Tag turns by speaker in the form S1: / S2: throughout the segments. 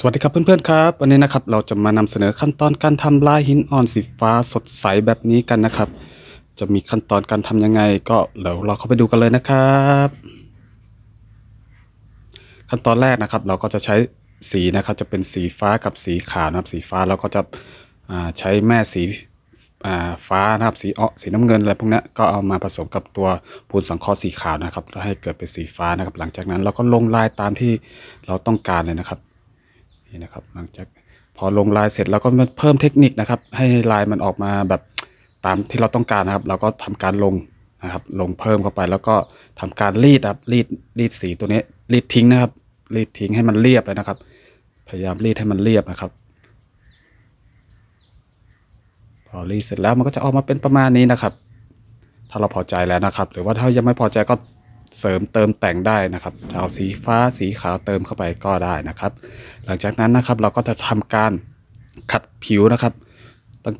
S1: สวัสดีครับเพื่อนๆครับวันนี้นะครับเราจะมานำเสนอขั้นตอนการทำลายหินอ่อนสีฟ้าสดใสแบบนี้กันนะครับ จะมีขั้นตอนการทํำยังไงก็เดี๋ยวเราเข้าไปดูกันเลยนะครับ ขั้นตอนแรกนะครับเราก็จะใช้สีนะครับ จะเป็นสีฟ้ากับสีขาวนะครับ สีฟ้าเราก็จะใช้แม่สีฟ้านะครับ สีอ้อสีน้ำเงินอะไรพวกนี้ก็เอามาผสมกับตัวปูนสังเคราะห์สีขาวนะครับแล้วให้เกิดเป็นสีฟ้านะครับ หลังจากนั้นเราก็ลงลายตามที่เราต้องการเลยนะครับนี่นะครับหลังจากพอลงลายเสร็จแล้วก็เพิ่มเทคนิคนะครับ ให้ลายมันออกมาแบบตามที่เราต้องการนะครับ เราก็ทำการลงนะครับ ลงเพิ่มเข้าไปแล้วก็ทำการรีดครับรีดรีดสี ตัวนี้รีดทิ้งนะครับ รีดทิ้งให้มันเรียบเลยนะครับ พยายามรีดให้มันเรียบนะครับ พอรีดเสร็จแล้วมันก็จะออกมาเป็นประมาณนี้นะครับ ถ้าเราพอใจแล้วนะครับ หรือว่าถ้ายังไม่พอใจก็เสริมเติมแต่งได้นะครับเอาสีฟ้าสีขาวเติมเข้าไปก็ได้นะครับ หลังจากนั้นนะครับเราก็จะทำการขัดผิวนะครับต้อง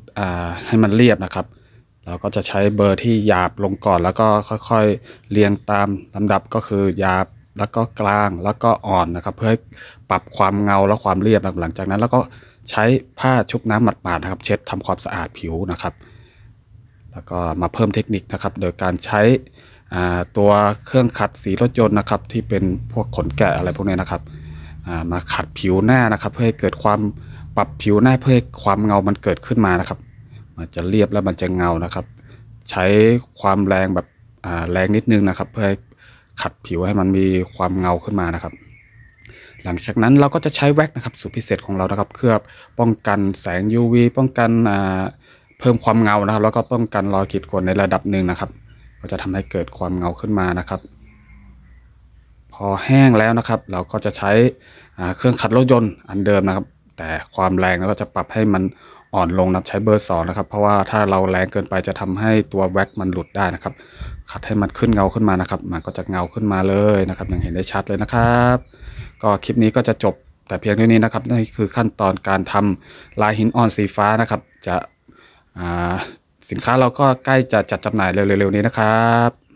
S1: ให้มันเรียบนะครับ เราก็จะใช้เบอร์ที่หยาบลงก่อน แล้วก็ค่อยๆเรียงตามลำดับก็คือหยาบแล้วก็กลางแล้วก็อ่อนนะครับ เพื่อปรับความเงาและความเรียบหลังจากนั้นแล้วก็ใช้ผ้าชุบน้ำหมาดๆนะครับ เช็ดทำความสะอาดผิวนะครับ แล้วก็มาเพิ่มเทคนิคนะครับโดยการใช้ตัวเครื่องขัดสีรถยนต์นะครับที่เป็นพวกขนแกะอะไรพวกนี้นะครับมาขัดผิวหน้านะครับ เพื่อให้เกิดความปรับผิวหน้าเพื่อให้ความเงามันเกิดขึ้นมานะครับมันจะเรียบแล้วมันจะเงานะครับ ใช้ความแรงแบบแรงนิดนึงนะครับ เพื่อขัดผิวให้มันมีความเงาขึ้นมานะครับ หลังจากนั้นเราก็จะใช้แว็กนะครับสูตรพิเศษของเรานะครับ เคลือบป้องกันแสง UV ป้องกันเพิ่มความเงานะครับ แล้วก็ป้องกันรอยขีดข่วนในระดับหนึ่งนะครับก็จะทำให้เกิดความเงาขึ้นมานะครับ พอแห้งแล้วนะครับ เราก็จะใช้เครื่องขัดรถยนต์อันเดิมนะครับ แต่ความแรงเราก็จะปรับให้มันอ่อนลงนะใช้เบอร์สองนะครับ เพราะว่าถ้าเราแรงเกินไปจะทำให้ตัวแว็กมันหลุดได้นะครับขัดให้มันขึ้นเงาขึ้นมานะครับมันก็จะเงาขึ้นมาเลยนะครับอย่างเห็นได้ชัดเลยนะครับ ก็คลิปนี้ก็จะจบแต่เพียงเท่านี้นะครับนี่คือขั้นตอนการทำลายหินอ่อนสีฟ้านะครับจะสินค้าเราก็ใกล้จะจัดจำหน่ายเร็วๆนี้นะครับ